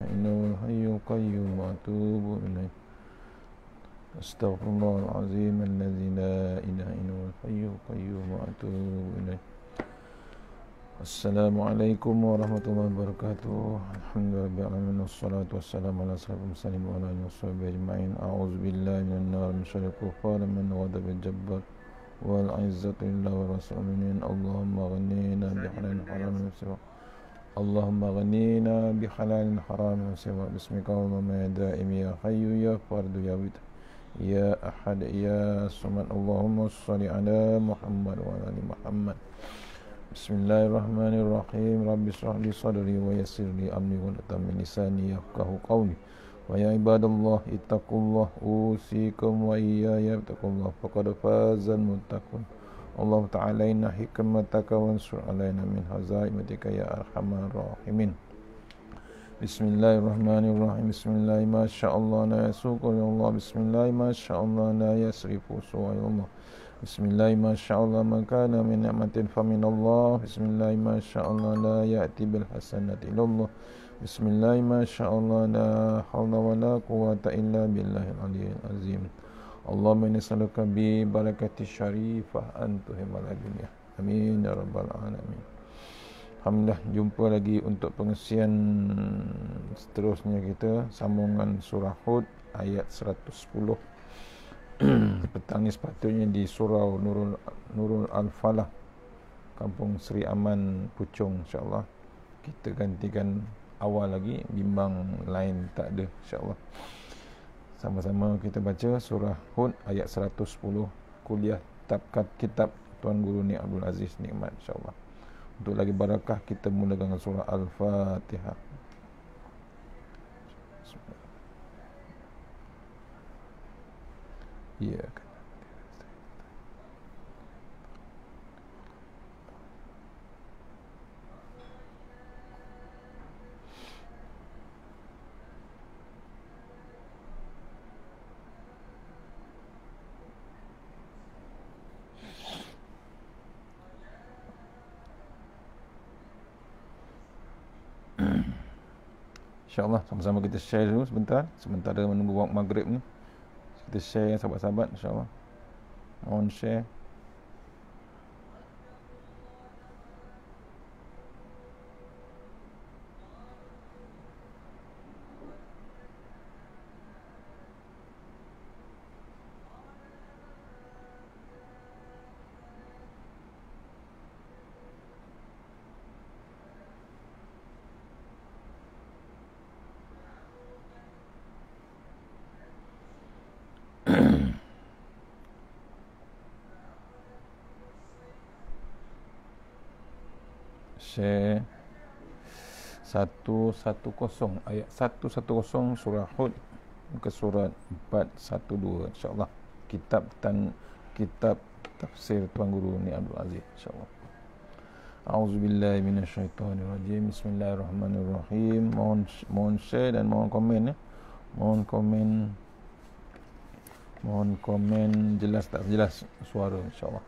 إنه الحي القيوم وأتوب إليه أستغفر الله العظيم الذي لا إله إلا هو الحي القيوم وأتوب إليه السلام عليكم ورحمة الله وبركاته الحمد لله رب العالمين والصلاة والسلام على أشرف المرسلين وعلى آله وصحبه أجمعين أعوذ بالله من النار من شر الكفار من غضب الجبار والعزة لله ورسوله اللهم غنينا بحلال حرام نفسه اللهم غنينا بحلال حرام سوى باسمك اللهم يا دائم يا حي يا فرد يا ود يا احد يا صمد اللهم صل على محمد وعلى ال محمد بسم الله الرحمن الرحيم رب اشرح لي صدري ويسر لي امري ولا من لساني يفقه قولي ويا عباد الله اتقوا الله اوصيكم واياي اتقوا الله فقد فاز المتقون Allah Ta'ala inna hikmataka wa ansur alayna min hazaimatika ya arhamar rahimin. Bismillahirrahmanirrahim. Bismillah ma syaa Allah la yasuku ya Allah. Bismillah ma syaa Allah la yasrifu su ya Allah. Bismillah ma syaa Allah man kana min ni'matin fa min Allah. Bismillah ma syaa Allah la ya'ti bil hasanati illa Allah. Bismillah ma syaa Allah la hawla wa la quwwata illa billahil aliyyil azim. اللهم نسألك ببركة الشريفة أن تهم dunia. Amin ya Rabbal alamin. Alhamdulillah jumpa lagi untuk pengesian seterusnya kita sambungan surah Hud ayat 110. Petang ni sepatutnya di surau Nurul Nurul Al Falah Kampung Seri Aman Pucung insya Kita gantikan awal lagi bimbang lain tak ada insya sama-sama kita baca surah Hud ayat 110 kuliah tabkat kitab Tuan Guru Ni Abdul Aziz Nikmat insyaAllah untuk lagi barakah kita mula dengan surah Al-Fatihah Ya, yeah. InsyaAllah sama-sama kita share dulu sebentar Sementara menunggu waktu maghrib ni Kita share sahabat-sahabat InsyaAllah on share share 110 ayat 110 surah Hud ke surat 412 insyaallah kitab tan kitab tafsir tuan guru ni Abdul Aziz insyaallah A'udzu billahi minasyaitonir rajim. Bismillahirrahmanirrahim. Mohon mohon share dan mohon komen ya. Mohon komen. Mohon komen jelas tak jelas suara insyaallah.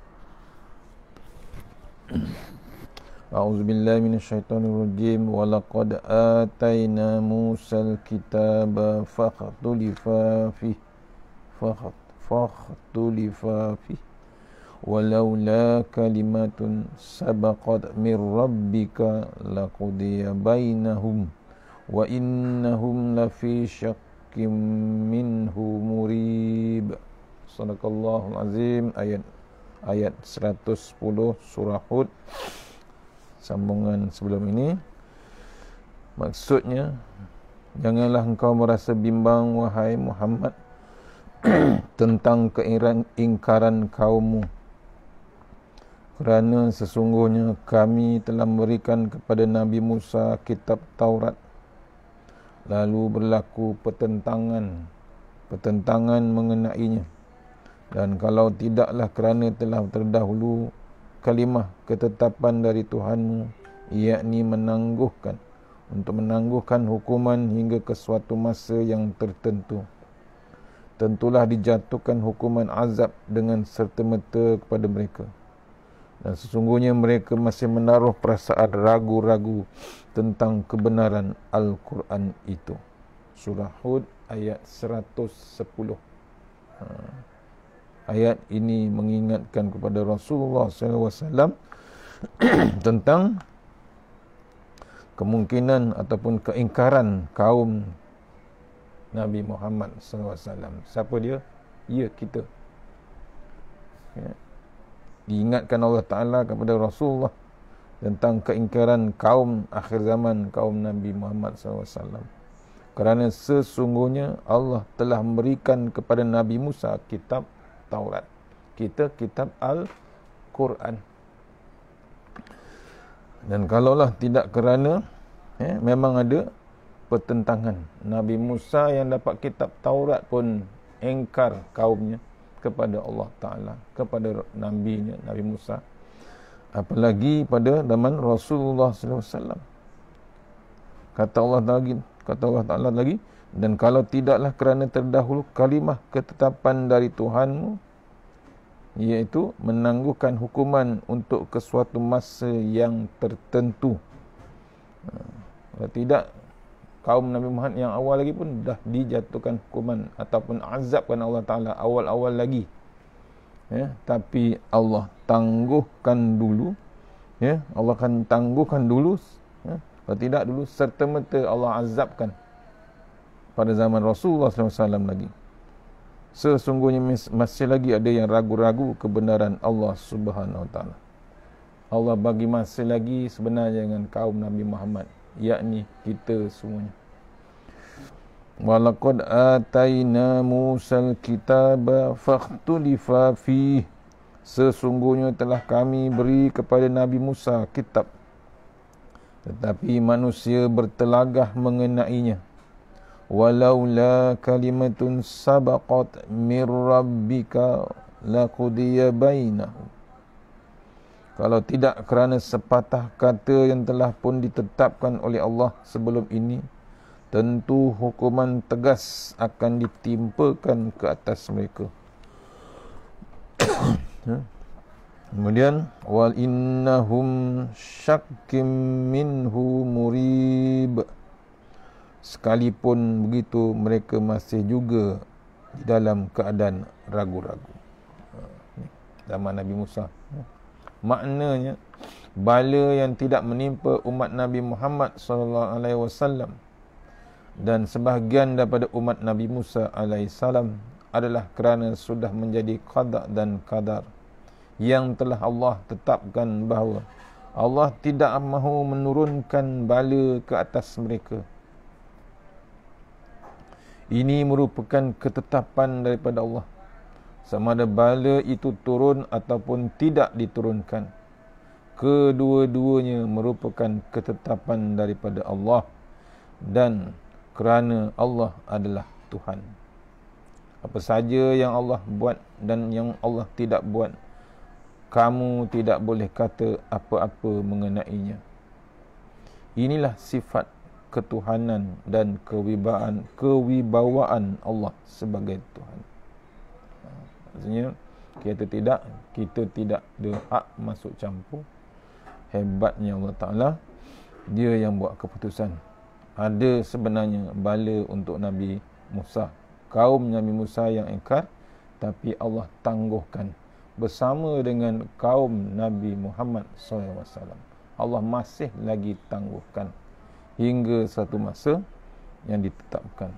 A'udzu billahi minasy syaithanir rajim wa laqad atayna Musal kitaba fakhtulifa fi fakht fakhtulifa fi walaula kalimatun sabaqat mir rabbika laqudiya bainahum wa innahum lafi syakkim minhu murib sanakallahu azim ayat ayat 110 surah hud sambungan sebelum ini maksudnya janganlah engkau merasa bimbang wahai Muhammad tentang keingkaran kaummu kerana sesungguhnya kami telah memberikan kepada Nabi Musa kitab Taurat lalu berlaku pertentangan pertentangan mengenainya dan kalau tidaklah kerana telah terdahulu kalimah ketetapan dari Tuhanmu yakni menangguhkan untuk menangguhkan hukuman hingga ke suatu masa yang tertentu tentulah dijatuhkan hukuman azab dengan serta-merta kepada mereka dan sesungguhnya mereka masih menaruh perasaan ragu-ragu tentang kebenaran Al-Quran itu surah Hud ayat 110 hmm. Ha ayat ini mengingatkan kepada Rasulullah SAW tentang kemungkinan ataupun keingkaran kaum Nabi Muhammad SAW. Siapa dia? Ya, kita. Ya. Diingatkan Allah Ta'ala kepada Rasulullah tentang keingkaran kaum akhir zaman kaum Nabi Muhammad SAW. Kerana sesungguhnya Allah telah memberikan kepada Nabi Musa kitab Taurat. Kita kitab Al-Quran. Dan kalaulah tidak kerana eh, memang ada pertentangan. Nabi Musa yang dapat kitab Taurat pun engkar kaumnya kepada Allah Ta'ala, kepada Nabi Nabi Musa. Apalagi pada zaman Rasulullah SAW. Kata Allah lagi, kata Allah Ta'ala lagi, dan kalau tidaklah kerana terdahulu kalimah ketetapan dari Tuhanmu, iaitu menangguhkan hukuman untuk kesuatu masa yang tertentu. Kalau tidak, kaum Nabi Muhammad yang awal lagi pun dah dijatuhkan hukuman ataupun azabkan Allah Ta'ala awal-awal lagi. Ya, tapi Allah tangguhkan dulu. Ya, Allah akan tangguhkan dulu. Ya, kalau tidak dulu, serta-merta Allah azabkan pada zaman Rasulullah SAW lagi. Sesungguhnya masih lagi ada yang ragu-ragu kebenaran Allah Subhanahu SWT. Allah bagi masih lagi sebenarnya dengan kaum Nabi Muhammad. Yakni kita semuanya. Walakad atayna Musa al-kitab fakhtulifa fi Sesungguhnya telah kami beri kepada Nabi Musa kitab. Tetapi manusia bertelagah mengenainya walaula kalimatun sabaqat mir rabbika laqudiya bainahum kalau tidak kerana sepatah kata yang telah pun ditetapkan oleh Allah sebelum ini tentu hukuman tegas akan ditimpakan ke atas mereka ya. kemudian wal innahum syakkim minhu murib sekalipun begitu mereka masih juga dalam keadaan ragu-ragu ha, zaman Nabi Musa maknanya bala yang tidak menimpa umat Nabi Muhammad sallallahu alaihi wasallam dan sebahagian daripada umat Nabi Musa alaihi salam adalah kerana sudah menjadi qada dan qadar yang telah Allah tetapkan bahawa Allah tidak mahu menurunkan bala ke atas mereka ini merupakan ketetapan daripada Allah. Sama ada bala itu turun ataupun tidak diturunkan. Kedua-duanya merupakan ketetapan daripada Allah. Dan kerana Allah adalah Tuhan. Apa saja yang Allah buat dan yang Allah tidak buat. Kamu tidak boleh kata apa-apa mengenainya. Inilah sifat ketuhanan dan kewibaan kewibawaan Allah sebagai Tuhan. Maksudnya kita tidak kita tidak ada hak masuk campur. Hebatnya Allah Taala dia yang buat keputusan. Ada sebenarnya bala untuk Nabi Musa. Kaum Nabi Musa yang ingkar tapi Allah tangguhkan bersama dengan kaum Nabi Muhammad SAW. Allah masih lagi tangguhkan hingga satu masa yang ditetapkan.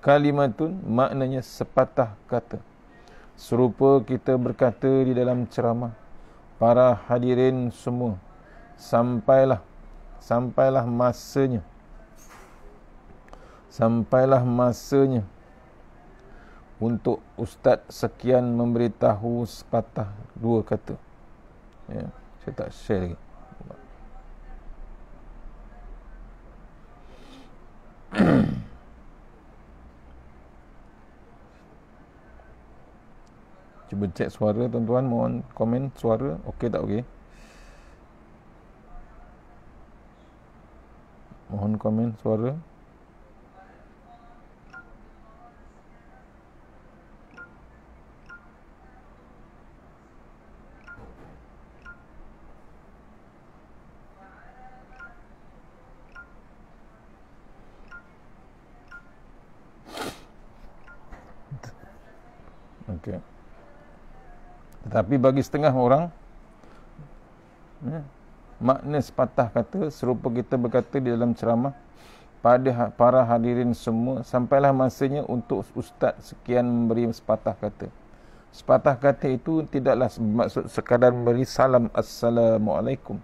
Kalimatun maknanya sepatah kata. Serupa kita berkata di dalam ceramah, para hadirin semua, sampailah, sampailah masanya, sampailah masanya untuk Ustaz sekian memberitahu sepatah dua kata. Ya, saya tak share lagi. Cuba cek suara tuan-tuan Mohon komen suara Okey tak okey Mohon komen suara tapi bagi setengah orang ya, makna sepatah kata serupa kita berkata di dalam ceramah pada ha-, para hadirin semua sampailah masanya untuk ustaz sekian memberi sepatah kata sepatah kata itu tidaklah maksud sekadar memberi salam assalamualaikum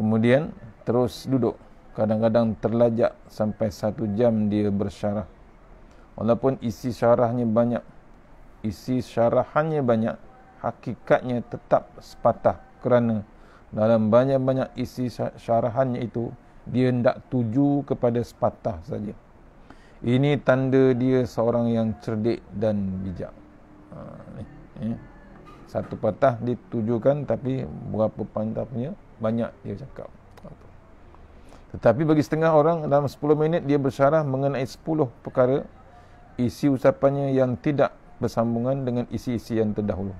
kemudian terus duduk kadang-kadang terlajak sampai satu jam dia bersyarah walaupun isi syarahnya banyak isi syarahannya banyak hakikatnya tetap sepatah kerana dalam banyak-banyak isi syarahannya itu dia hendak tuju kepada sepatah saja ini tanda dia seorang yang cerdik dan bijak ha, ni, ni. satu patah ditujukan tapi berapa pantah punya banyak dia cakap tetapi bagi setengah orang dalam 10 minit dia bersyarah mengenai 10 perkara isi ucapannya yang tidak bersambungan dengan isi-isi yang terdahulu.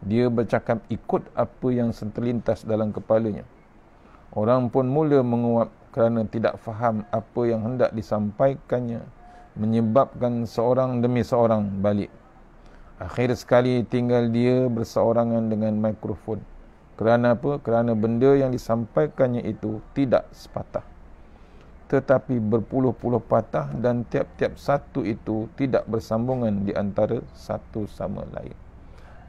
Dia bercakap ikut apa yang terlintas dalam kepalanya. Orang pun mula menguap kerana tidak faham apa yang hendak disampaikannya menyebabkan seorang demi seorang balik. Akhir sekali tinggal dia berseorangan dengan mikrofon. Kerana apa? Kerana benda yang disampaikannya itu tidak sepatah tetapi berpuluh-puluh patah dan tiap-tiap satu itu tidak bersambungan di antara satu sama lain.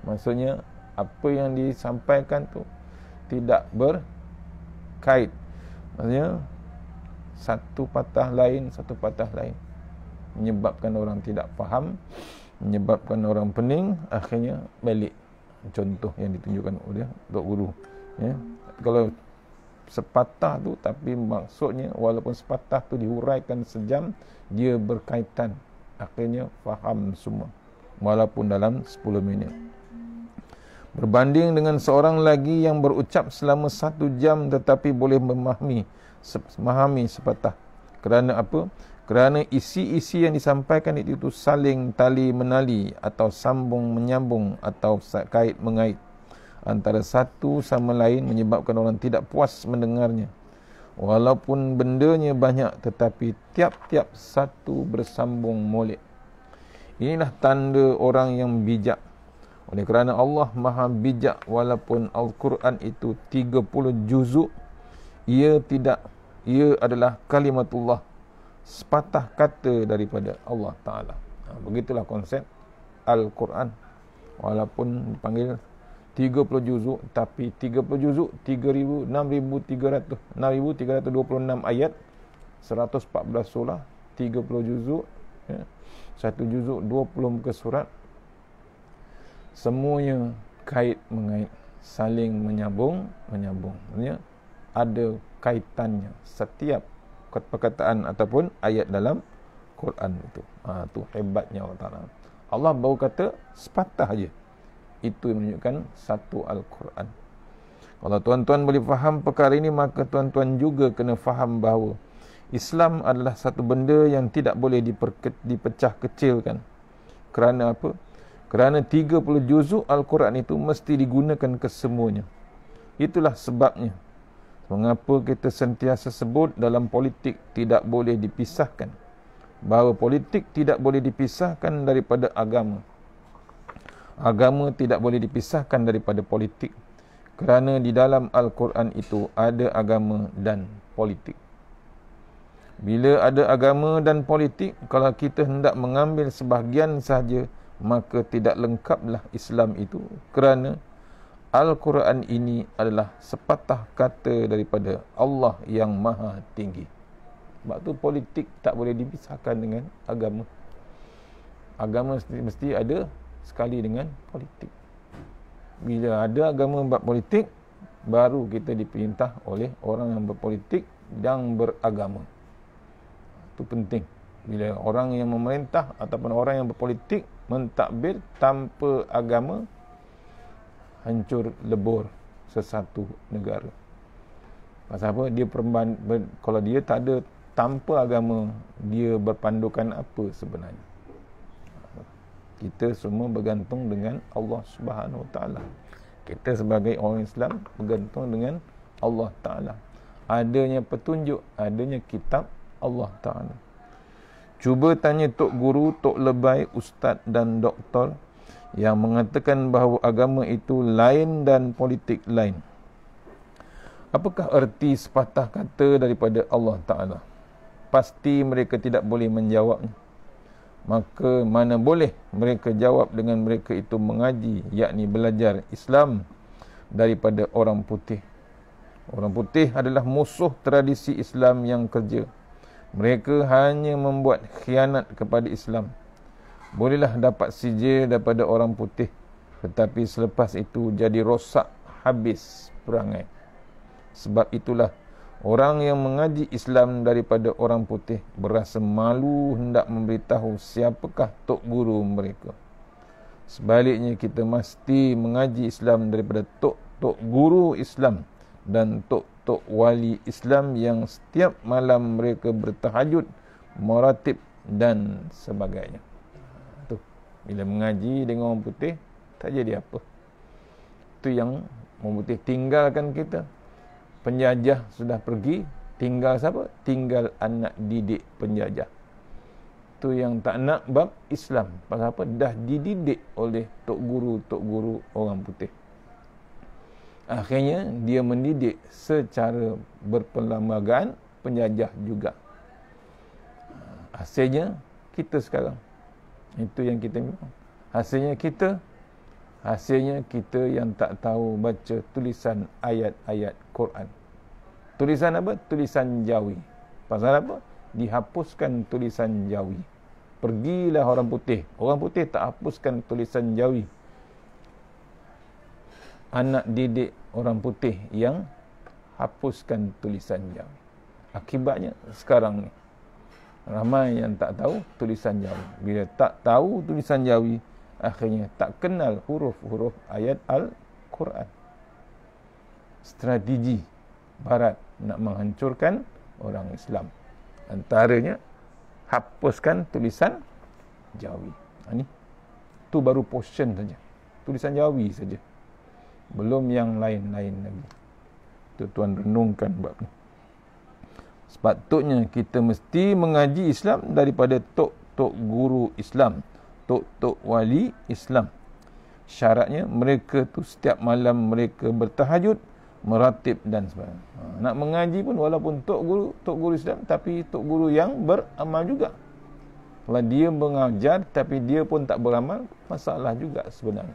Maksudnya apa yang disampaikan tu tidak berkait. Maksudnya satu patah lain, satu patah lain menyebabkan orang tidak faham, menyebabkan orang pening, akhirnya balik contoh yang ditunjukkan oleh dok Guru. Ya. Kalau sepatah tu tapi maksudnya walaupun sepatah tu dihuraikan sejam dia berkaitan akhirnya faham semua walaupun dalam 10 minit berbanding dengan seorang lagi yang berucap selama satu jam tetapi boleh memahami memahami sepatah kerana apa? kerana isi-isi yang disampaikan itu saling tali menali atau sambung menyambung atau kait mengait antara satu sama lain menyebabkan orang tidak puas mendengarnya. Walaupun bendanya banyak tetapi tiap-tiap satu bersambung molek. Inilah tanda orang yang bijak. Oleh kerana Allah maha bijak walaupun Al-Quran itu 30 juzuk, ia tidak, ia adalah kalimatullah sepatah kata daripada Allah Ta'ala. Ha, begitulah konsep Al-Quran walaupun dipanggil 30 juzuk tapi 30 juzuk 3,000 6,326 ayat 114 surah 30 juzuk ya. 1 juzuk 20 muka surat semuanya kait mengait saling menyambung menyambung ya. ada kaitannya setiap perkataan ataupun ayat dalam Quran itu ha, tu hebatnya Allah Ta'ala Allah baru kata sepatah je itu yang menunjukkan satu Al-Quran. Kalau tuan-tuan boleh faham perkara ini, maka tuan-tuan juga kena faham bahawa Islam adalah satu benda yang tidak boleh diperke- dipecah kecilkan. Kerana apa? Kerana 30 juzuk Al-Quran itu mesti digunakan kesemuanya. Itulah sebabnya. Mengapa kita sentiasa sebut dalam politik tidak boleh dipisahkan. Bahawa politik tidak boleh dipisahkan daripada agama agama tidak boleh dipisahkan daripada politik kerana di dalam al-Quran itu ada agama dan politik bila ada agama dan politik kalau kita hendak mengambil sebahagian sahaja maka tidak lengkaplah Islam itu kerana al-Quran ini adalah sepatah kata daripada Allah yang Maha Tinggi sebab tu politik tak boleh dipisahkan dengan agama agama mesti, mesti ada sekali dengan politik. Bila ada agama bab politik, baru kita diperintah oleh orang yang berpolitik dan beragama. Itu penting. Bila orang yang memerintah ataupun orang yang berpolitik mentakbir tanpa agama, hancur lebur sesatu negara. Pasal apa? Dia perban, kalau dia tak ada tanpa agama, dia berpandukan apa sebenarnya? kita semua bergantung dengan Allah Subhanahu Wa Taala. Kita sebagai orang Islam bergantung dengan Allah Taala. Adanya petunjuk, adanya kitab Allah Taala. Cuba tanya tok guru, tok lebay, ustaz dan doktor yang mengatakan bahawa agama itu lain dan politik lain. Apakah erti sepatah kata daripada Allah Taala? Pasti mereka tidak boleh menjawabnya maka mana boleh mereka jawab dengan mereka itu mengaji yakni belajar Islam daripada orang putih orang putih adalah musuh tradisi Islam yang kerja mereka hanya membuat khianat kepada Islam bolehlah dapat sijil daripada orang putih tetapi selepas itu jadi rosak habis perangai sebab itulah Orang yang mengaji Islam daripada orang putih berasa malu hendak memberitahu siapakah tok guru mereka. Sebaliknya kita mesti mengaji Islam daripada tok-tok guru Islam dan tok-tok wali Islam yang setiap malam mereka bertahajud, meratib dan sebagainya. Tu bila mengaji dengan orang putih tak jadi apa. Itu yang orang putih tinggalkan kita, penjajah sudah pergi tinggal siapa tinggal anak didik penjajah tu yang tak nak bab Islam pasal apa dah dididik oleh tok guru tok guru orang putih akhirnya dia mendidik secara berperlambagaan penjajah juga hasilnya kita sekarang itu yang kita hasilnya kita Hasilnya kita yang tak tahu baca tulisan ayat-ayat Quran. Tulisan apa? Tulisan jawi. Pasal apa? Dihapuskan tulisan jawi. Pergilah orang putih. Orang putih tak hapuskan tulisan jawi. Anak didik orang putih yang hapuskan tulisan jawi. Akibatnya sekarang ni. Ramai yang tak tahu tulisan jawi. Bila tak tahu tulisan jawi, akhirnya tak kenal huruf-huruf ayat Al-Quran. Strategi Barat nak menghancurkan orang Islam. Antaranya, hapuskan tulisan Jawi. Ini ha, Tu baru portion saja. Tulisan Jawi saja. Belum yang lain-lain lagi. Tu tuan renungkan bab ni. Sepatutnya kita mesti mengaji Islam daripada tok-tok guru Islam tok-tok wali Islam. Syaratnya mereka tu setiap malam mereka bertahajud, meratib dan sebagainya. Ha, nak mengaji pun walaupun tok guru, tok guru Islam tapi tok guru yang beramal juga. Kalau dia mengajar tapi dia pun tak beramal, masalah juga sebenarnya.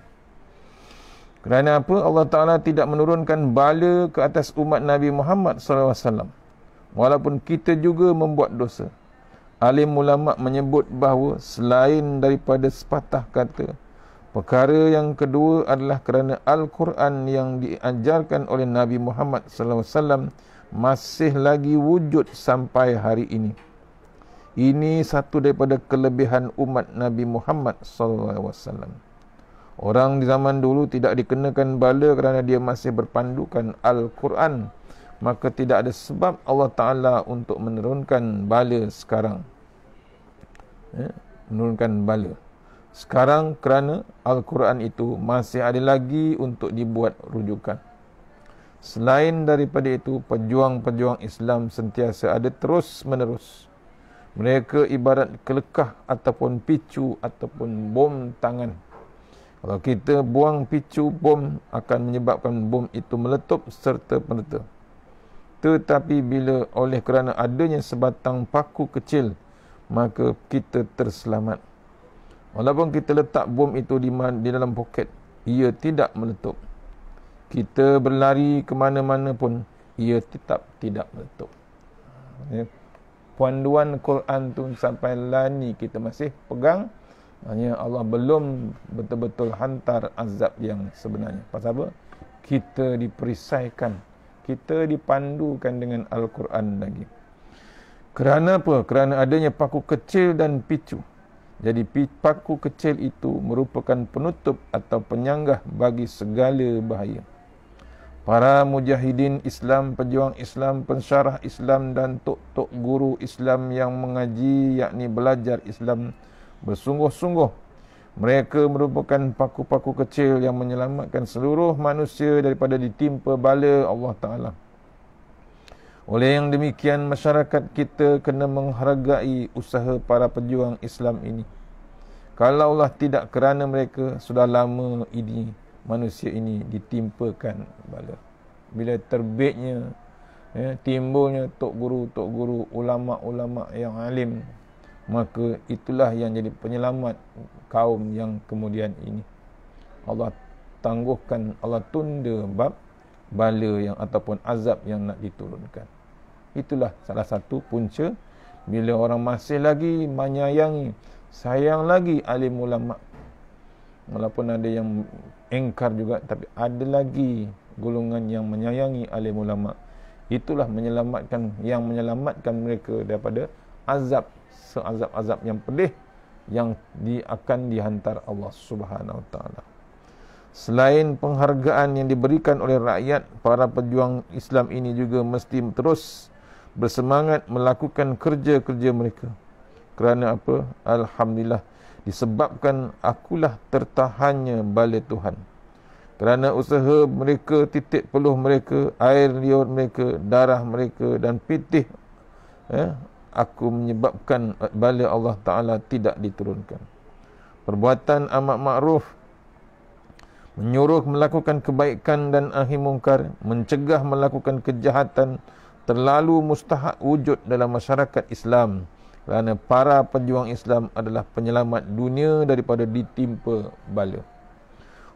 Kerana apa? Allah Taala tidak menurunkan bala ke atas umat Nabi Muhammad SAW Walaupun kita juga membuat dosa alim ulama menyebut bahawa selain daripada sepatah kata perkara yang kedua adalah kerana al-Quran yang diajarkan oleh Nabi Muhammad sallallahu alaihi wasallam masih lagi wujud sampai hari ini ini satu daripada kelebihan umat Nabi Muhammad SAW. orang di zaman dulu tidak dikenakan bala kerana dia masih berpandukan al-Quran maka tidak ada sebab Allah Ta'ala untuk menurunkan bala sekarang. Ya, menurunkan bala. Sekarang kerana Al-Quran itu masih ada lagi untuk dibuat rujukan. Selain daripada itu, pejuang-pejuang Islam sentiasa ada terus menerus. Mereka ibarat kelekah ataupun picu ataupun bom tangan. Kalau kita buang picu bom akan menyebabkan bom itu meletup serta meletup. Tetapi bila oleh kerana adanya sebatang paku kecil, maka kita terselamat. Walaupun kita letak bom itu di, di dalam poket, ia tidak meletup. Kita berlari ke mana-mana pun, ia tetap tidak meletup. Ya. Panduan Quran tu sampai lani kita masih pegang. Hanya Allah belum betul-betul hantar azab yang sebenarnya. Pasal apa? Kita diperisaikan kita dipandukan dengan Al-Quran lagi. Kerana apa? Kerana adanya paku kecil dan picu. Jadi paku kecil itu merupakan penutup atau penyanggah bagi segala bahaya. Para mujahidin Islam, pejuang Islam, pensyarah Islam dan tok-tok guru Islam yang mengaji yakni belajar Islam bersungguh-sungguh mereka merupakan paku-paku kecil yang menyelamatkan seluruh manusia daripada ditimpa bala Allah Ta'ala. Oleh yang demikian, masyarakat kita kena menghargai usaha para pejuang Islam ini. Kalaulah tidak kerana mereka, sudah lama ini manusia ini ditimpakan bala. Bila terbitnya, ya, timbulnya Tok Guru-Tok Guru, ulama-ulama yang alim, maka itulah yang jadi penyelamat kaum yang kemudian ini Allah tangguhkan Allah tunda bab bala yang ataupun azab yang nak diturunkan itulah salah satu punca bila orang masih lagi menyayangi sayang lagi alim ulama walaupun ada yang engkar juga tapi ada lagi golongan yang menyayangi alim ulama itulah menyelamatkan yang menyelamatkan mereka daripada azab seazab-azab yang pedih yang di, akan dihantar Allah Subhanahu Wataala. Selain penghargaan yang diberikan oleh rakyat, para pejuang Islam ini juga mesti terus bersemangat melakukan kerja-kerja mereka. Kerana apa? Alhamdulillah disebabkan akulah tertahannya bala Tuhan. Kerana usaha mereka, titik peluh mereka, air liur mereka, darah mereka dan pitih eh, aku menyebabkan eh, bala Allah Ta'ala tidak diturunkan. Perbuatan amat ma'ruf, menyuruh melakukan kebaikan dan ahli mungkar, mencegah melakukan kejahatan, terlalu mustahak wujud dalam masyarakat Islam. Kerana para pejuang Islam adalah penyelamat dunia daripada ditimpa bala.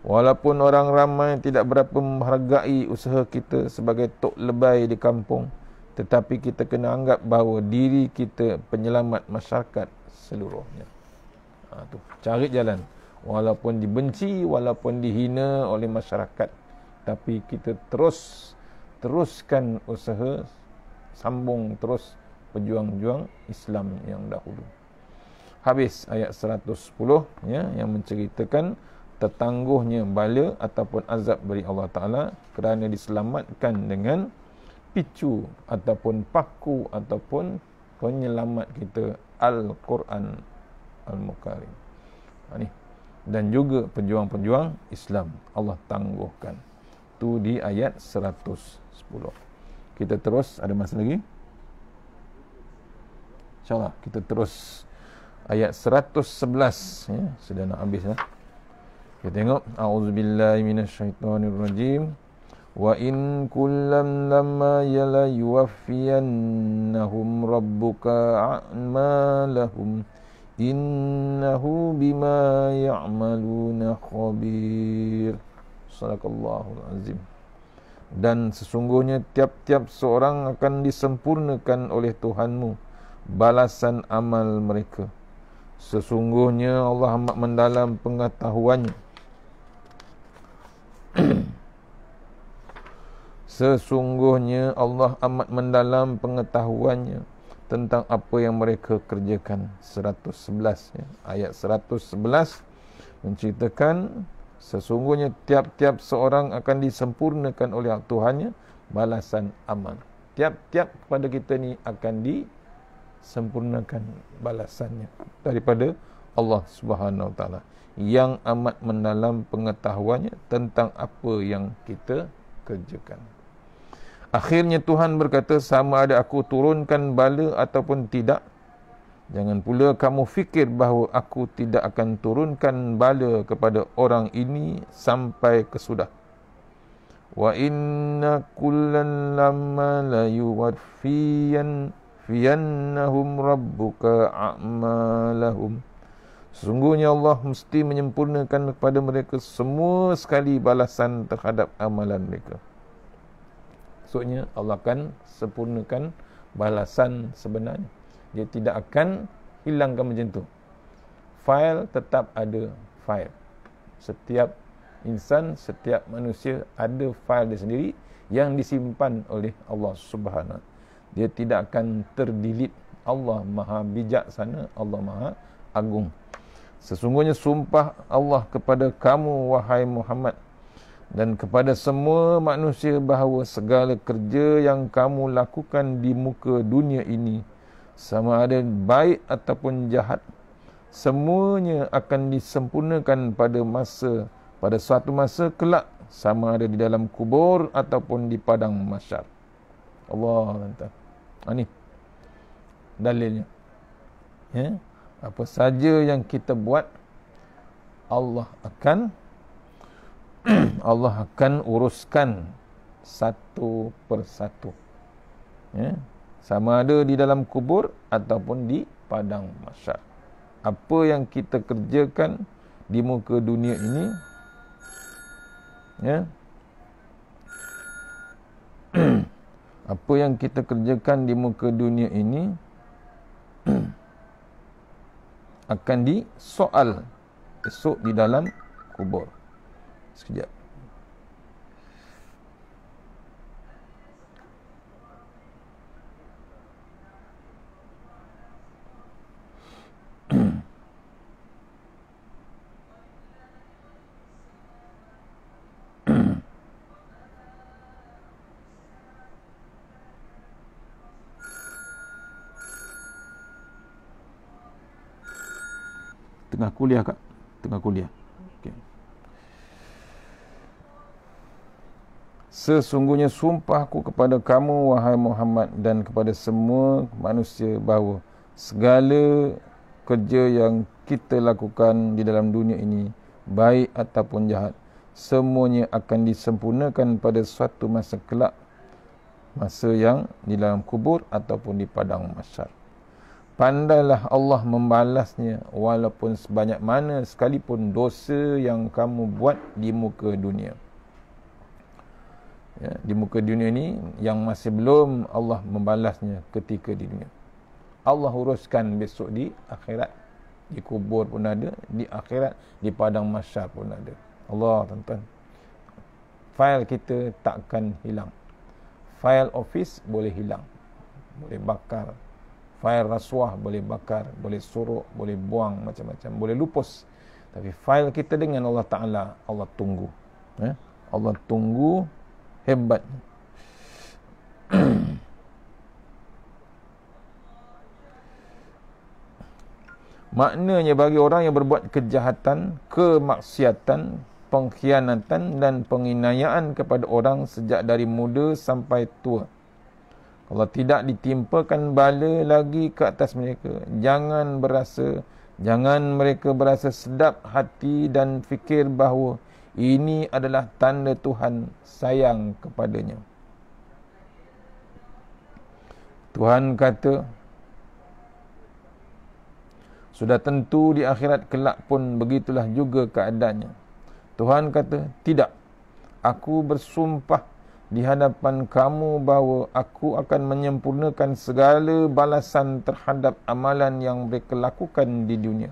Walaupun orang ramai tidak berapa menghargai usaha kita sebagai tok lebay di kampung, tetapi kita kena anggap bahawa diri kita penyelamat masyarakat seluruhnya ha, tu cari jalan walaupun dibenci walaupun dihina oleh masyarakat tapi kita terus teruskan usaha sambung terus pejuang-juang Islam yang dahulu habis ayat 110 ya yang menceritakan tetangguhnya bala ataupun azab dari Allah Taala kerana diselamatkan dengan picu ataupun paku ataupun penyelamat kita Al-Quran Al-Mukarim. Ini. Ha, Dan juga pejuang-pejuang Islam Allah tangguhkan. Tu di ayat 110. Kita terus ada masa lagi. insya kita terus ayat 111 ya, sudah nak habis ya. Kita tengok a'udzubillahi minasyaitonirrajim. وإن كلا لما يليوفينهم ربك أعمالهم إنه بما يعملون خبير صدق الله العظيم dan sesungguhnya tiap-tiap seorang akan disempurnakan oleh Tuhanmu balasan amal mereka sesungguhnya Allah amat mendalam pengetahuannya Sesungguhnya Allah amat mendalam pengetahuannya tentang apa yang mereka kerjakan 111 ya. ayat 111 menceritakan sesungguhnya tiap-tiap seorang akan disempurnakan oleh Tuhannya balasan amal tiap-tiap kepada kita ni akan disempurnakan balasannya daripada Allah Subhanahu Wa yang amat mendalam pengetahuannya tentang apa yang kita kerjakan Akhirnya Tuhan berkata sama ada aku turunkan bala ataupun tidak. Jangan pula kamu fikir bahawa aku tidak akan turunkan bala kepada orang ini sampai kesudah. Wa inna kullan lamma la yuwaffiyan fiyannahum rabbuka a'malahum. Sungguhnya Allah mesti menyempurnakan kepada mereka semua sekali balasan terhadap amalan mereka maksudnya Allah akan sempurnakan balasan sebenarnya dia tidak akan hilangkan macam tu file tetap ada file setiap insan setiap manusia ada file dia sendiri yang disimpan oleh Allah Subhanahu dia tidak akan terdilit Allah Maha Bijak sana. Allah Maha agung sesungguhnya sumpah Allah kepada kamu wahai Muhammad dan kepada semua manusia bahawa segala kerja yang kamu lakukan di muka dunia ini sama ada baik ataupun jahat semuanya akan disempurnakan pada masa pada suatu masa kelak sama ada di dalam kubur ataupun di padang mahsyar Allah taala. Ah, ha, ni dalilnya ya apa saja yang kita buat Allah akan Allah akan uruskan satu persatu. Ya? Sama ada di dalam kubur ataupun di padang masyar. Apa yang kita kerjakan di muka dunia ini, ya? apa yang kita kerjakan di muka dunia ini akan disoal esok di dalam kubur. Sekejap. tengah kuliah kak tengah kuliah Sesungguhnya sumpahku kepada kamu wahai Muhammad dan kepada semua manusia bahawa segala kerja yang kita lakukan di dalam dunia ini baik ataupun jahat semuanya akan disempurnakan pada suatu masa kelak masa yang di dalam kubur ataupun di padang mahsyar. Pandailah Allah membalasnya walaupun sebanyak mana sekalipun dosa yang kamu buat di muka dunia ya, di muka dunia ini yang masih belum Allah membalasnya ketika di dunia. Allah uruskan besok di akhirat. Di kubur pun ada, di akhirat, di padang masyar pun ada. Allah tuan-tuan. File kita takkan hilang. File office boleh hilang. Boleh bakar. File rasuah boleh bakar, boleh sorok boleh buang macam-macam, boleh lupus. Tapi file kita dengan Allah Ta'ala, Allah tunggu. Eh? Allah tunggu hebat maknanya bagi orang yang berbuat kejahatan kemaksiatan pengkhianatan dan penginayaan kepada orang sejak dari muda sampai tua kalau tidak ditimpakan bala lagi ke atas mereka jangan berasa jangan mereka berasa sedap hati dan fikir bahawa ini adalah tanda Tuhan sayang kepadanya. Tuhan kata, sudah tentu di akhirat kelak pun begitulah juga keadaannya. Tuhan kata, tidak. Aku bersumpah di hadapan kamu bahawa aku akan menyempurnakan segala balasan terhadap amalan yang mereka lakukan di dunia.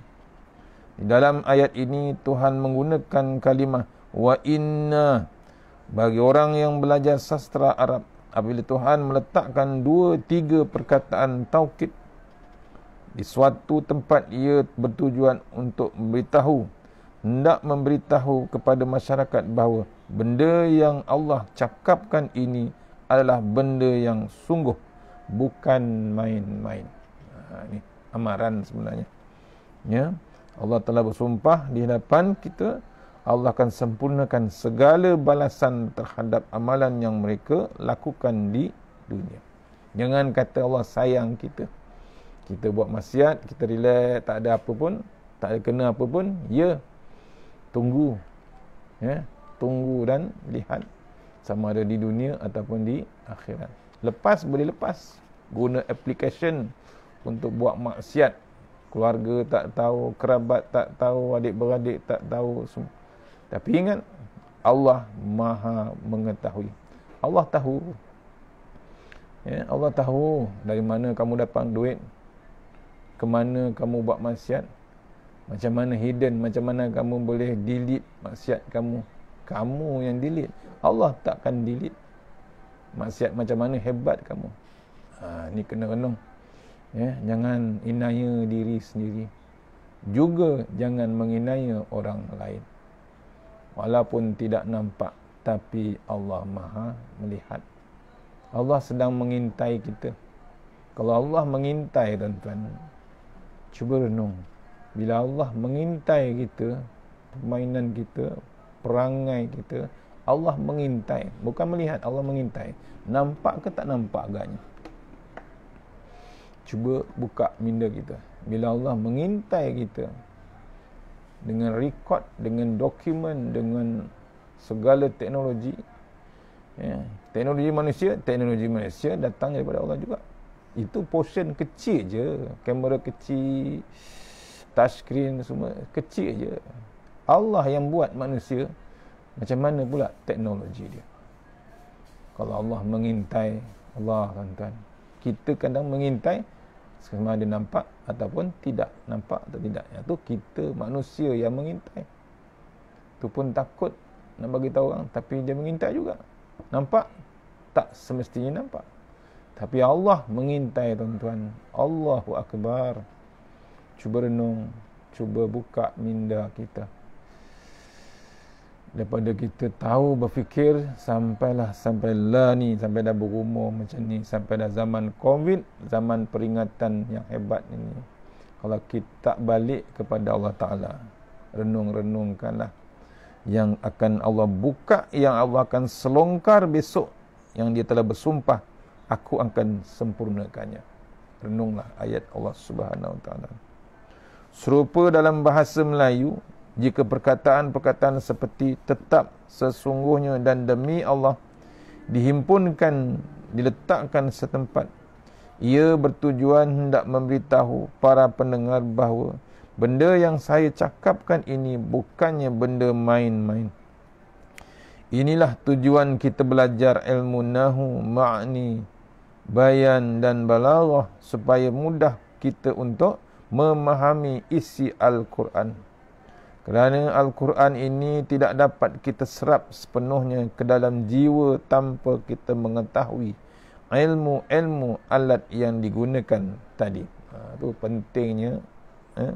Dalam ayat ini Tuhan menggunakan kalimah wa inna bagi orang yang belajar sastra Arab apabila Tuhan meletakkan dua tiga perkataan taukid di suatu tempat ia bertujuan untuk memberitahu hendak memberitahu kepada masyarakat bahawa benda yang Allah cakapkan ini adalah benda yang sungguh bukan main-main. Ha, ini amaran sebenarnya. Ya. Yeah. Allah telah bersumpah di hadapan kita Allah akan sempurnakan segala balasan terhadap amalan yang mereka lakukan di dunia. Jangan kata Allah sayang kita. Kita buat maksiat, kita relax, tak ada apa pun, tak ada kena apa pun, ya. Tunggu. Ya, tunggu dan lihat sama ada di dunia ataupun di akhirat. Lepas boleh lepas. Guna application untuk buat maksiat keluarga tak tahu, kerabat tak tahu, adik-beradik tak tahu. semua. Tapi ingat, Allah maha mengetahui. Allah tahu. Ya, Allah tahu dari mana kamu dapat duit, ke mana kamu buat maksiat, macam mana hidden, macam mana kamu boleh delete maksiat kamu. Kamu yang delete. Allah takkan delete maksiat macam mana hebat kamu. Ha, ni kena renung ya jangan inaya diri sendiri juga jangan menginaya orang lain walaupun tidak nampak tapi Allah Maha melihat Allah sedang mengintai kita kalau Allah mengintai tuan-tuan cuba renung bila Allah mengintai kita permainan kita perangai kita Allah mengintai bukan melihat Allah mengintai nampak ke tak nampak agaknya cuba buka minda kita bila Allah mengintai kita dengan rekod dengan dokumen dengan segala teknologi ya, teknologi manusia teknologi manusia datang daripada Allah juga itu portion kecil je kamera kecil touch screen semua kecil je Allah yang buat manusia macam mana pula teknologi dia kalau Allah mengintai Allah tuan-tuan kan kita kadang mengintai sama ada nampak ataupun tidak nampak atau tidak yang tu kita manusia yang mengintai tu pun takut nak bagi tahu orang tapi dia mengintai juga nampak tak semestinya nampak tapi Allah mengintai tuan-tuan Allahu akbar cuba renung cuba buka minda kita daripada kita tahu berfikir sampailah sampai la ni sampai dah berumur macam ni sampai dah zaman covid zaman peringatan yang hebat ini kalau kita tak balik kepada Allah Ta'ala renung-renungkanlah yang akan Allah buka yang Allah akan selongkar besok yang dia telah bersumpah aku akan sempurnakannya renunglah ayat Allah Subhanahu Wa Ta'ala serupa dalam bahasa Melayu jika perkataan-perkataan seperti tetap sesungguhnya dan demi Allah dihimpunkan diletakkan setempat ia bertujuan hendak memberitahu para pendengar bahawa benda yang saya cakapkan ini bukannya benda main-main inilah tujuan kita belajar ilmu nahu makni bayan dan balaghah supaya mudah kita untuk memahami isi al-Quran kerana Al-Quran ini tidak dapat kita serap sepenuhnya ke dalam jiwa tanpa kita mengetahui ilmu-ilmu alat yang digunakan tadi. Ha, itu pentingnya eh,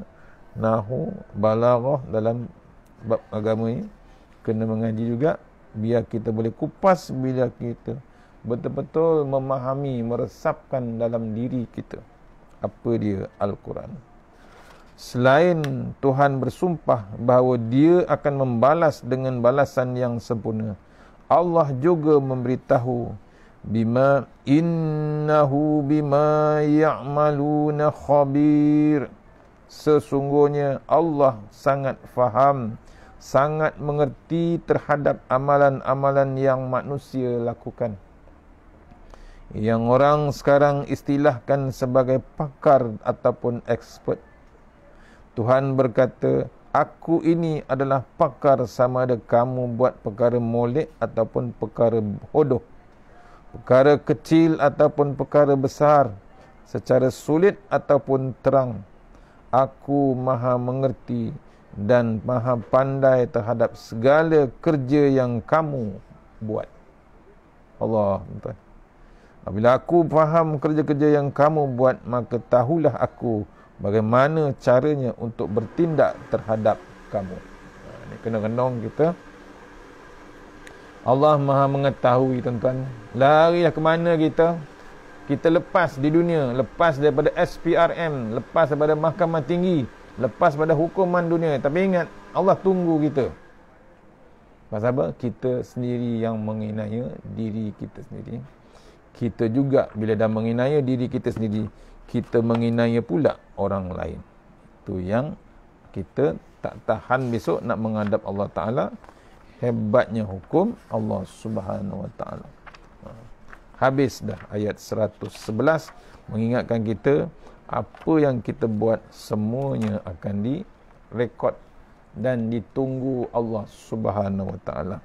Nahu Balaghah dalam bab agama ini. Kena mengaji juga biar kita boleh kupas bila kita betul-betul memahami, meresapkan dalam diri kita apa dia Al-Quran selain Tuhan bersumpah bahawa dia akan membalas dengan balasan yang sempurna. Allah juga memberitahu bima innahu bima ya'maluna khabir. Sesungguhnya Allah sangat faham, sangat mengerti terhadap amalan-amalan yang manusia lakukan. Yang orang sekarang istilahkan sebagai pakar ataupun expert Tuhan berkata, aku ini adalah pakar sama ada kamu buat perkara molek ataupun perkara hodoh, Perkara kecil ataupun perkara besar. Secara sulit ataupun terang. Aku maha mengerti dan maha pandai terhadap segala kerja yang kamu buat. Allah. Bila aku faham kerja-kerja yang kamu buat, maka tahulah aku. Aku bagaimana caranya untuk bertindak terhadap kamu ini ha, kena kenong kita Allah maha mengetahui tuan-tuan larilah ke mana kita kita lepas di dunia lepas daripada SPRM lepas daripada mahkamah tinggi lepas daripada hukuman dunia tapi ingat Allah tunggu kita pasal apa? kita sendiri yang menginaya diri kita sendiri kita juga bila dah menginaya diri kita sendiri kita menginaya pula orang lain. tu yang kita tak tahan besok nak menghadap Allah Ta'ala. Hebatnya hukum Allah Subhanahu Wa Ta'ala. Ha. Habis dah ayat 111 mengingatkan kita apa yang kita buat semuanya akan direkod dan ditunggu Allah Subhanahu Wa Ta'ala.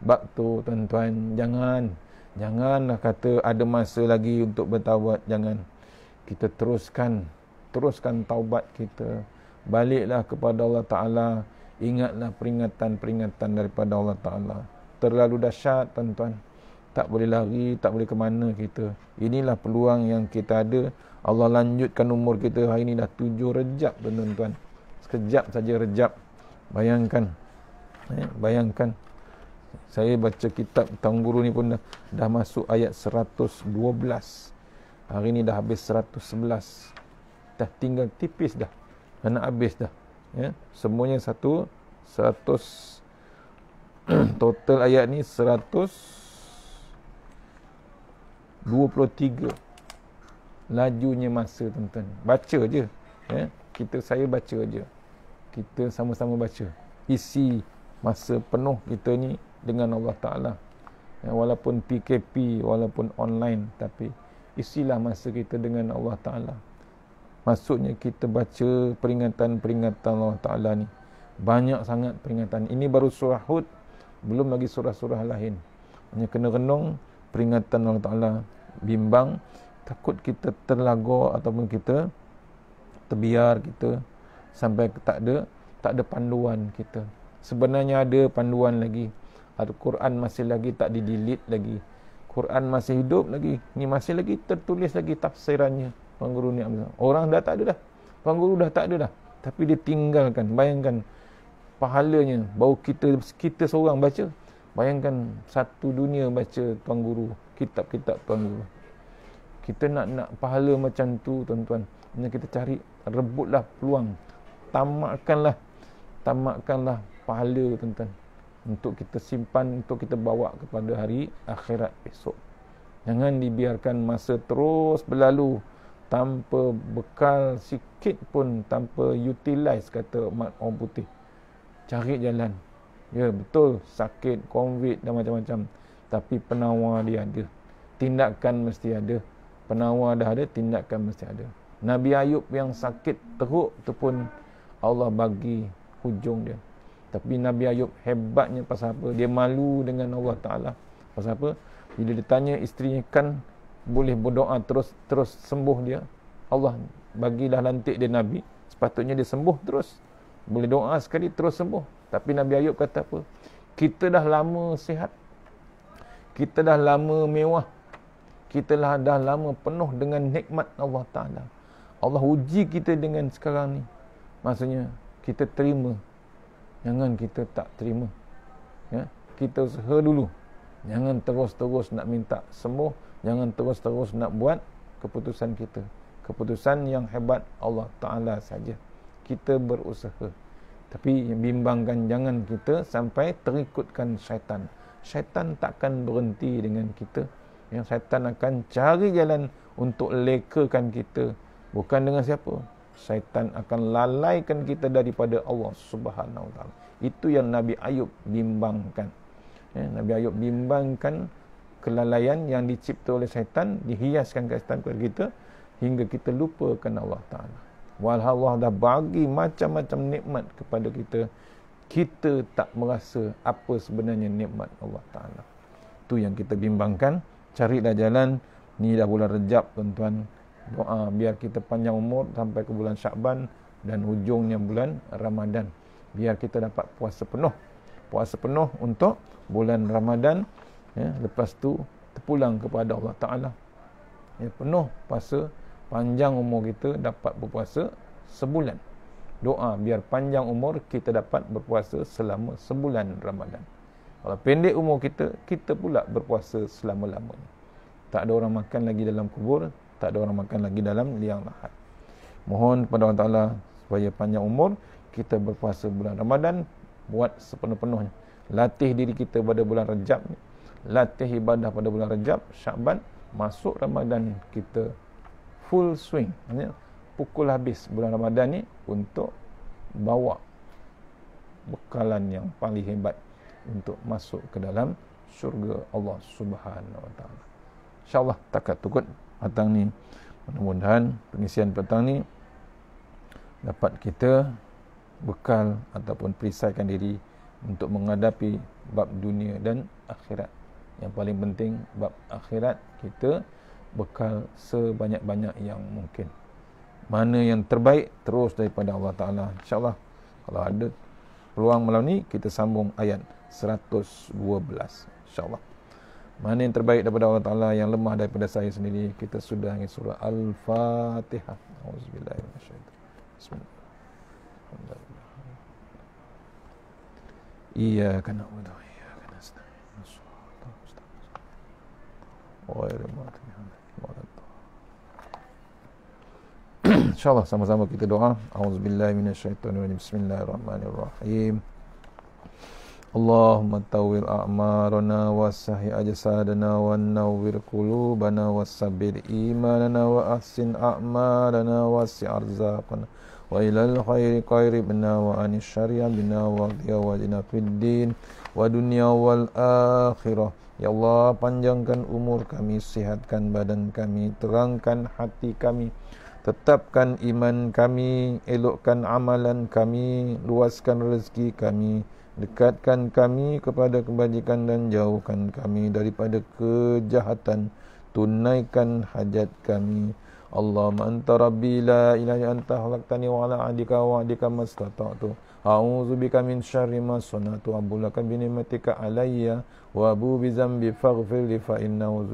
Bab tu tuan-tuan jangan janganlah kata ada masa lagi untuk bertawad jangan kita teruskan teruskan taubat kita baliklah kepada Allah Taala ingatlah peringatan-peringatan daripada Allah Taala terlalu dahsyat tuan-tuan tak boleh lari tak boleh ke mana kita inilah peluang yang kita ada Allah lanjutkan umur kita hari ini dah tujuh rejab tuan-tuan sekejap saja rejab bayangkan eh, bayangkan saya baca kitab tang guru ni pun dah, dah masuk ayat 112 Hari ni dah habis 111. Dah tinggal tipis dah. Dah nak habis dah. Ya. Semuanya satu. 100. total ayat ni 123. Lajunya masa tuan-tuan. Baca je. Ya. Kita saya baca je. Kita sama-sama baca. Isi masa penuh kita ni dengan Allah Ta'ala. Ya, walaupun PKP, walaupun online tapi isilah masa kita dengan Allah Ta'ala. Maksudnya kita baca peringatan-peringatan Allah Ta'ala ni. Banyak sangat peringatan. Ini baru surah Hud. Belum lagi surah-surah lain. Hanya kena renung peringatan Allah Ta'ala. Bimbang. Takut kita terlagor ataupun kita terbiar kita. Sampai tak ada, tak ada panduan kita. Sebenarnya ada panduan lagi. Al-Quran masih lagi tak di-delete lagi. Quran masih hidup lagi. ni masih lagi tertulis lagi tafsirannya. Pengguru ni Abdul Orang dah tak ada dah. Pengguru dah tak ada dah. Tapi dia tinggalkan. Bayangkan pahalanya. bau kita kita seorang baca. Bayangkan satu dunia baca pengguru Kitab-kitab pengguru Kita nak nak pahala macam tu tuan-tuan. Yang kita cari rebutlah peluang. Tamakkanlah. Tamakkanlah pahala tuan-tuan untuk kita simpan untuk kita bawa kepada hari akhirat esok jangan dibiarkan masa terus berlalu tanpa bekal sikit pun tanpa utilize kata mak orang putih cari jalan ya betul sakit covid dan macam-macam tapi penawar dia ada tindakan mesti ada penawar dah ada tindakan mesti ada Nabi Ayub yang sakit teruk tu pun Allah bagi hujung dia tapi Nabi Ayub hebatnya pasal apa? Dia malu dengan Allah Ta'ala. Pasal apa? Bila dia tanya isteri kan boleh berdoa terus terus sembuh dia. Allah bagilah lantik dia Nabi. Sepatutnya dia sembuh terus. Boleh doa sekali terus sembuh. Tapi Nabi Ayub kata apa? Kita dah lama sihat. Kita dah lama mewah. Kita dah, dah lama penuh dengan nikmat Allah Ta'ala. Allah uji kita dengan sekarang ni. Maksudnya, kita terima jangan kita tak terima ya kita usaha dulu jangan terus-terus nak minta sembuh jangan terus-terus nak buat keputusan kita keputusan yang hebat Allah taala saja kita berusaha tapi bimbangkan jangan kita sampai terikutkan syaitan syaitan takkan berhenti dengan kita yang syaitan akan cari jalan untuk lekakan kita bukan dengan siapa syaitan akan lalaikan kita daripada Allah Subhanahu Wataala. Itu yang Nabi Ayub bimbangkan. Ya, Nabi Ayub bimbangkan kelalaian yang dicipta oleh syaitan dihiaskan ke setan kepada kita hingga kita lupa lupakan Allah Taala. Walhal Allah dah bagi macam-macam nikmat kepada kita, kita tak merasa apa sebenarnya nikmat Allah Taala. Tu yang kita bimbangkan, Cari carilah jalan ni dah bulan Rejab tuan-tuan doa biar kita panjang umur sampai ke bulan Syakban dan hujungnya bulan Ramadan. Biar kita dapat puasa penuh. Puasa penuh untuk bulan Ramadan. Ya, lepas tu terpulang kepada Allah Ta'ala. Ya, penuh puasa panjang umur kita dapat berpuasa sebulan. Doa biar panjang umur kita dapat berpuasa selama sebulan Ramadan. Kalau pendek umur kita, kita pula berpuasa selama-lamanya. Tak ada orang makan lagi dalam kubur, tak ada orang makan lagi dalam liang lahat. Mohon kepada Allah Ta'ala supaya panjang umur kita berpuasa bulan Ramadan buat sepenuh-penuhnya. Latih diri kita pada bulan Rejab Latih ibadah pada bulan Rejab, Syakban, masuk Ramadan kita full swing. Ya? Pukul habis bulan Ramadan ni untuk bawa bekalan yang paling hebat untuk masuk ke dalam syurga Allah Subhanahu Wa Taala. Insya-Allah takat tukut petang ni mudah-mudahan pengisian petang ni dapat kita bekal ataupun perisaikan diri untuk menghadapi bab dunia dan akhirat yang paling penting bab akhirat kita bekal sebanyak-banyak yang mungkin mana yang terbaik terus daripada Allah Ta'ala insyaAllah kalau ada peluang malam ni kita sambung ayat 112 insyaAllah mana yang terbaik daripada Allah Ta'ala yang lemah daripada saya sendiri. Kita sudah dengan surah Al-Fatihah. Bismillahirrahmanirrahim. Iyaka na'udhu. Iyaka na'udhu. InsyaAllah sama-sama kita doa. A'udzubillahiminasyaitanirrahim. Bismillahirrahmanirrahim. Allahumma tawwil a'marana wa sahhi ajsadana wa nawwir qulubana wa sabbir imanana wa ahsin a'malana wa si'ar zaqana wa ilal khairi qairibna wa anis syariah bina wa diawajina fid din wa dunia wal akhirah Ya Allah panjangkan umur kami sihatkan badan kami terangkan hati kami tetapkan iman kami elokkan amalan kami luaskan rezeki kami dekatkan kami kepada kebajikan dan jauhkan kami daripada kejahatan tunaikan hajat kami Allah anta rabbi la ilaha illa anta khalaqtani wa ala adika wa adika mastata'tu a'udzu bika min syarri ma sunatu wa bulaka bi ni'matika alayya wa abu bi faghfir li fa innahu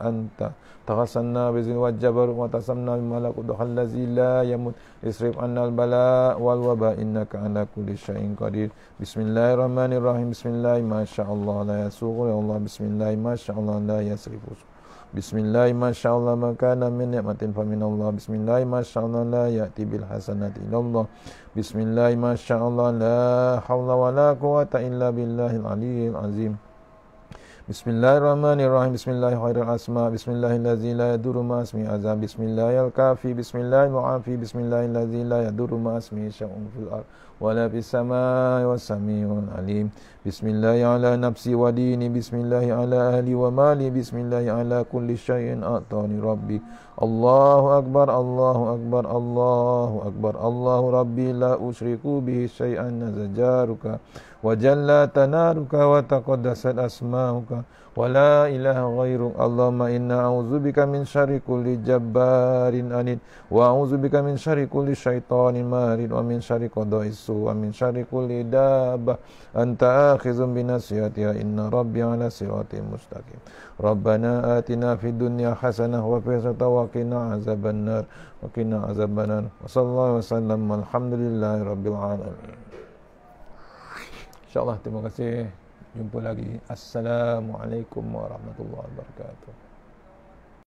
anta تغسلنا بزي والجبر وتسمنا بملك دخل الذي لا يموت اصرف عنا البلاء والوباء انك على كل شيء قدير بسم الله الرحمن الرحيم بسم الله ما شاء الله لا يسوق يا الله بسم الله ما شاء الله لا يسرف بسم الله ما شاء الله ما كان من نعمة فمن الله بسم الله ما شاء الله لا يأتي بالحسنات إلى الله بسم الله ما شاء الله لا حول ولا قوة إلا بالله العلي العظيم بسم الله الرحمن الرحيم بسم الله خير الأسماء بسم الله الذي لا يدور ما اسمي عذاب بسم الله الكافي بسم الله المعافي بسم الله الذي لا يدور ما اسمي شيء في الأرض ولا في السماء والسميع العليم بسم الله على نفسي وديني بسم الله على أهلي ومالي بسم الله على كل شيء أعطاني ربي الله أكبر الله أكبر الله أكبر الله ربي لا أشرك به شيئا نزجارك وجل تنارك وتقدست أسماؤك ولا إله غيرك اللهم إنا أعوذ بك من شر كل جبار أنيد وأعوذ بك من شر كل شيطان مارد ومن شر قضاء السوء ومن شر كل دابة أنت آخذ بنصيحتها إن ربي على صراط مستقيم ربنا آتنا في الدنيا حسنة وفي الآخرة وقنا عذاب النار وقنا عذاب النار وصلى الله وسلم والحمد لله رب العالمين InsyaAllah terima kasih. Jumpa lagi. Assalamualaikum warahmatullahi wabarakatuh.